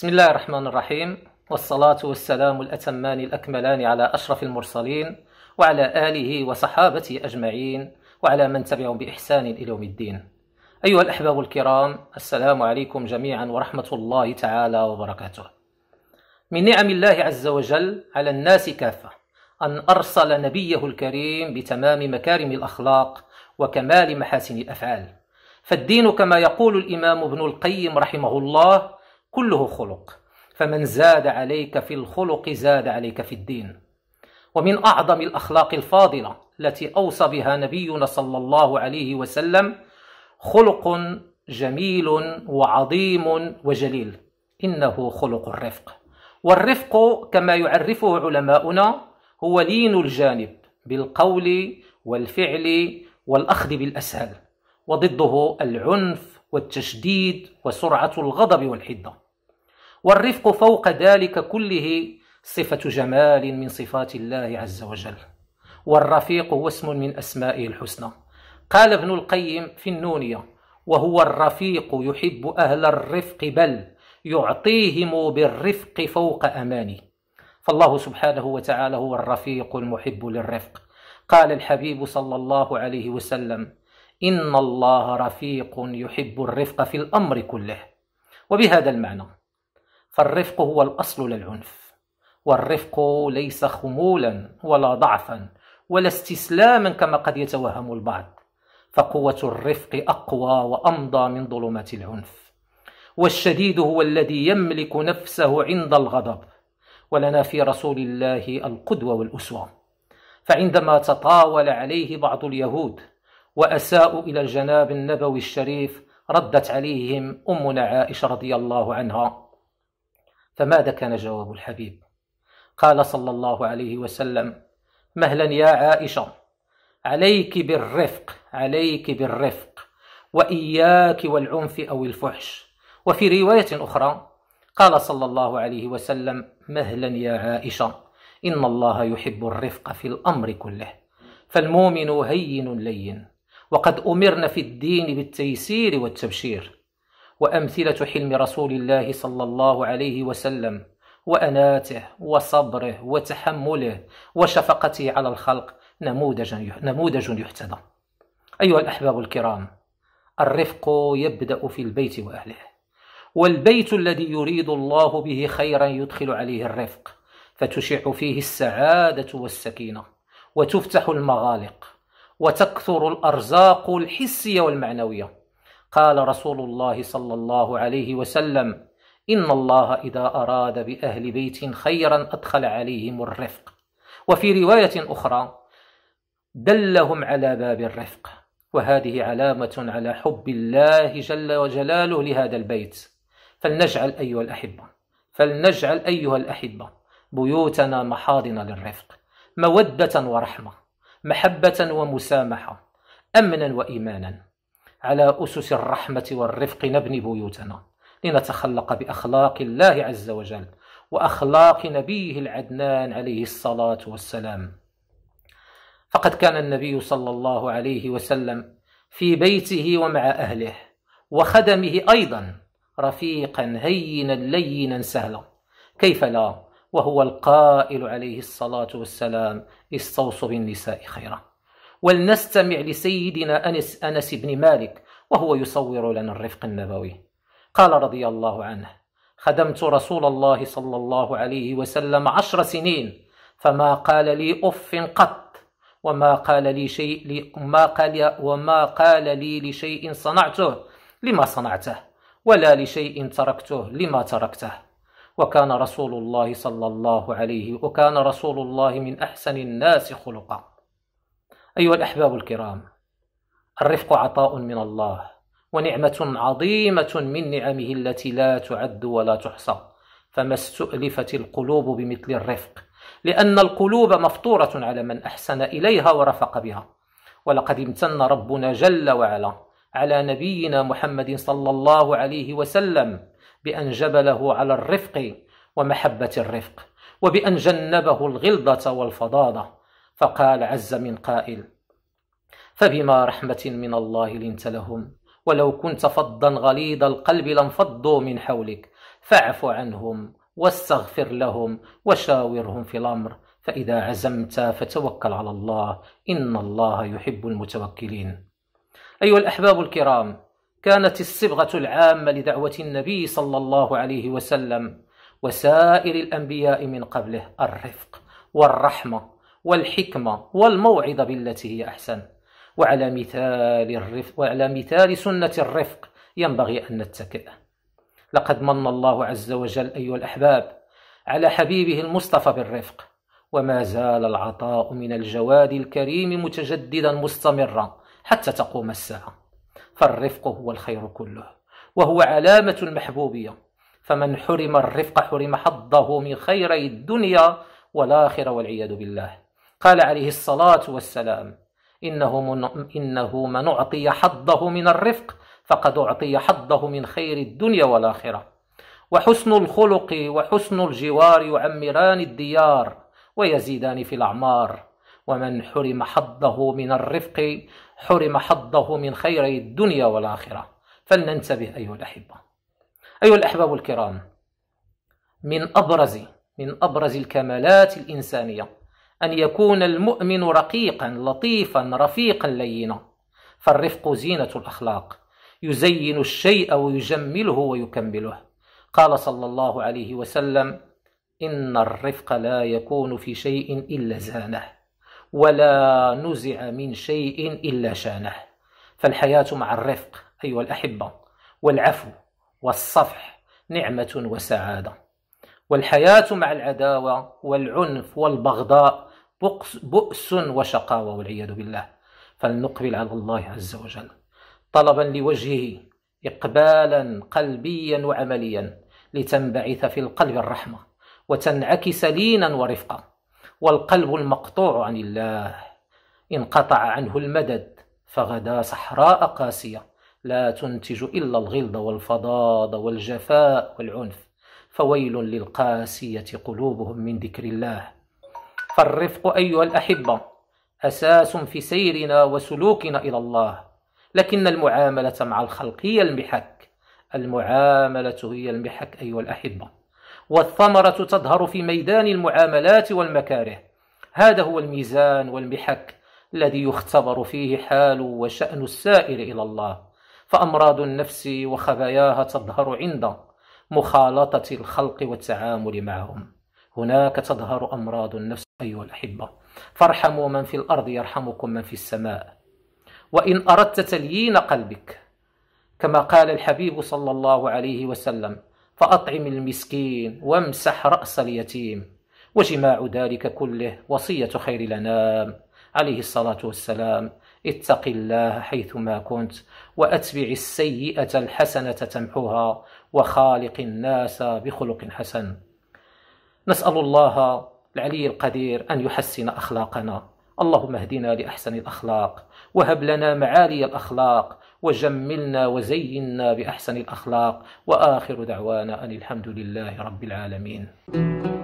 بسم الله الرحمن الرحيم والصلاة والسلام الأتمان الأكملان على أشرف المرسلين وعلى آله وصحابته أجمعين وعلى من تبعهم بإحسان إلى يوم الدين أيها الأحباب الكرام السلام عليكم جميعا ورحمة الله تعالى وبركاته من نعم الله عز وجل على الناس كافة أن أرسل نبيه الكريم بتمام مكارم الأخلاق وكمال محاسن الأفعال فالدين كما يقول الإمام ابن القيم رحمه الله كله خلق فمن زاد عليك في الخلق زاد عليك في الدين ومن أعظم الأخلاق الفاضلة التي أوصى بها نبينا صلى الله عليه وسلم خلق جميل وعظيم وجليل إنه خلق الرفق والرفق كما يعرفه علماؤنا هو لين الجانب بالقول والفعل والأخذ بالأسهل وضده العنف والتشديد وسرعة الغضب والحدة والرفق فوق ذلك كله صفة جمال من صفات الله عز وجل والرفيق هو اسم من أسمائه الحسنى قال ابن القيم في النونية وهو الرفيق يحب أهل الرفق بل يعطيهم بالرفق فوق أماني فالله سبحانه وتعالى هو الرفيق المحب للرفق قال الحبيب صلى الله عليه وسلم إن الله رفيق يحب الرفق في الأمر كله وبهذا المعنى فالرفق هو الأصل للعنف والرفق ليس خمولا ولا ضعفا ولا استسلاما كما قد يتوهم البعض فقوة الرفق أقوى وأمضى من ظلمات العنف والشديد هو الذي يملك نفسه عند الغضب ولنا في رسول الله القدوة والأسوة فعندما تطاول عليه بعض اليهود وأساءوا إلى الجناب النبوي الشريف ردت عليهم أمنا عائشة رضي الله عنها فماذا كان جواب الحبيب قال صلى الله عليه وسلم مهلا يا عائشة عليك بالرفق عليك بالرفق وإياك والعنف أو الفحش وفي رواية أخرى قال صلى الله عليه وسلم مهلا يا عائشة إن الله يحب الرفق في الأمر كله فالمؤمن هين لين وقد أمرنا في الدين بالتيسير والتبشير وأمثلة حلم رسول الله صلى الله عليه وسلم وأناته وصبره وتحمله وشفقته على الخلق نموذج نموذج يحتذى أيها الأحباب الكرام الرفق يبدأ في البيت وأهله والبيت الذي يريد الله به خيرا يدخل عليه الرفق فتشع فيه السعادة والسكينة وتفتح المغالق وتكثر الأرزاق الحسية والمعنوية قال رسول الله صلى الله عليه وسلم إن الله إذا أراد بأهل بيت خيرا أدخل عليهم الرفق وفي رواية أخرى دلهم على باب الرفق وهذه علامة على حب الله جل وجلاله لهذا البيت فلنجعل أيها الأحبة فلنجعل أيها الأحبة بيوتنا محاضن للرفق مودة ورحمة محبة ومسامحة أمنا وإيمانا على أسس الرحمة والرفق نبني بيوتنا لنتخلق بأخلاق الله عز وجل وأخلاق نبيه العدنان عليه الصلاة والسلام فقد كان النبي صلى الله عليه وسلم في بيته ومع أهله وخدمه أيضا رفيقا هينا لينا سهلا كيف لا وهو القائل عليه الصلاة والسلام استوصوا بالنساء خيرا ولنستمع لسيدنا أنس, أنس بن مالك وهو يصور لنا الرفق النبوي قال رضي الله عنه خدمت رسول الله صلى الله عليه وسلم عشر سنين فما قال لي أف قط وما قال لي شيء لي ما قال وما قال لي لشيء صنعته لما صنعته ولا لشيء تركته لما تركته وكان رسول الله صلى الله عليه وكان رسول الله من أحسن الناس خلقا أيها الأحباب الكرام الرفق عطاء من الله ونعمة عظيمة من نعمه التي لا تعد ولا تحصى فما استؤلفت القلوب بمثل الرفق لأن القلوب مفطورة على من أحسن إليها ورفق بها ولقد امتن ربنا جل وعلا على نبينا محمد صلى الله عليه وسلم بأن جبله على الرفق ومحبة الرفق وبأن جنبه الغلظة والفضاضة فقال عز من قائل فبما رحمة من الله لنت لهم ولو كنت فظا غليظ القلب لانفضوا من حولك فاعف عنهم واستغفر لهم وشاورهم في الأمر فإذا عزمت فتوكل على الله إن الله يحب المتوكلين أيها الأحباب الكرام كانت الصبغة العامة لدعوة النبي صلى الله عليه وسلم وسائر الأنبياء من قبله الرفق والرحمة والحكمة والموعظة بالتي هي أحسن وعلى مثال الرفق وعلى مثال سنة الرفق ينبغي أن نتكئ لقد من الله عز وجل أيها الأحباب على حبيبه المصطفى بالرفق وما زال العطاء من الجواد الكريم متجددا مستمرا حتى تقوم الساعه فالرفق هو الخير كله وهو علامة المحبوبية فمن حرم الرفق حرم حظه من خيري الدنيا والآخرة والعياذ بالله قال عليه الصلاة والسلام إنه من, إنه من أعطي حظه من الرفق فقد أعطي حظه من خير الدنيا والآخرة وحسن الخلق وحسن الجوار يعمران الديار ويزيدان في الأعمار ومن حرم حظه من الرفق حرم حظه من خير الدنيا والآخرة فلننتبه أيها الأحبة أيها الأحباب الكرام من أبرز من أبرز الكمالات الإنسانية أن يكون المؤمن رقيقا لطيفا رفيقا لينا فالرفق زينة الأخلاق يزين الشيء ويجمله ويكمله قال صلى الله عليه وسلم إن الرفق لا يكون في شيء إلا زانه ولا نزع من شيء إلا شانه فالحياة مع الرفق أيها الأحبة والعفو والصفح نعمة وسعادة والحياة مع العداوة والعنف والبغضاء بؤس وشقاوة والعياذ بالله فلنقبل على الله عز وجل طلبا لوجهه إقبالا قلبيا وعمليا لتنبعث في القلب الرحمة وتنعكس لينا ورفقا والقلب المقطوع عن الله انقطع عنه المدد فغدا صحراء قاسية لا تنتج إلا الغلظ والفضاض والجفاء والعنف فويل للقاسية قلوبهم من ذكر الله فالرفق أيها الأحبة أساس في سيرنا وسلوكنا إلى الله لكن المعاملة مع الخلق هي المحك المعاملة هي المحك أيها الأحبة والثمرة تظهر في ميدان المعاملات والمكاره هذا هو الميزان والمحك الذي يختبر فيه حال وشأن السائل إلى الله فأمراض النفس وخباياها تظهر عند مخالطة الخلق والتعامل معهم هناك تظهر أمراض النفس أيها الأحبة فارحموا من في الأرض يرحمكم من في السماء وإن أردت تليين قلبك كما قال الحبيب صلى الله عليه وسلم فأطعم المسكين وامسح رأس اليتيم وجماع ذلك كله وصية خير الأنام عليه الصلاة والسلام اتق الله حيثما كنت وأتبع السيئة الحسنة تمحوها وخالق الناس بخلق حسن نسأل الله العلي القدير أن يحسن أخلاقنا اللهم اهدنا لأحسن الأخلاق وهب لنا معالي الأخلاق وجملنا وزينا بأحسن الأخلاق وآخر دعوانا أن الحمد لله رب العالمين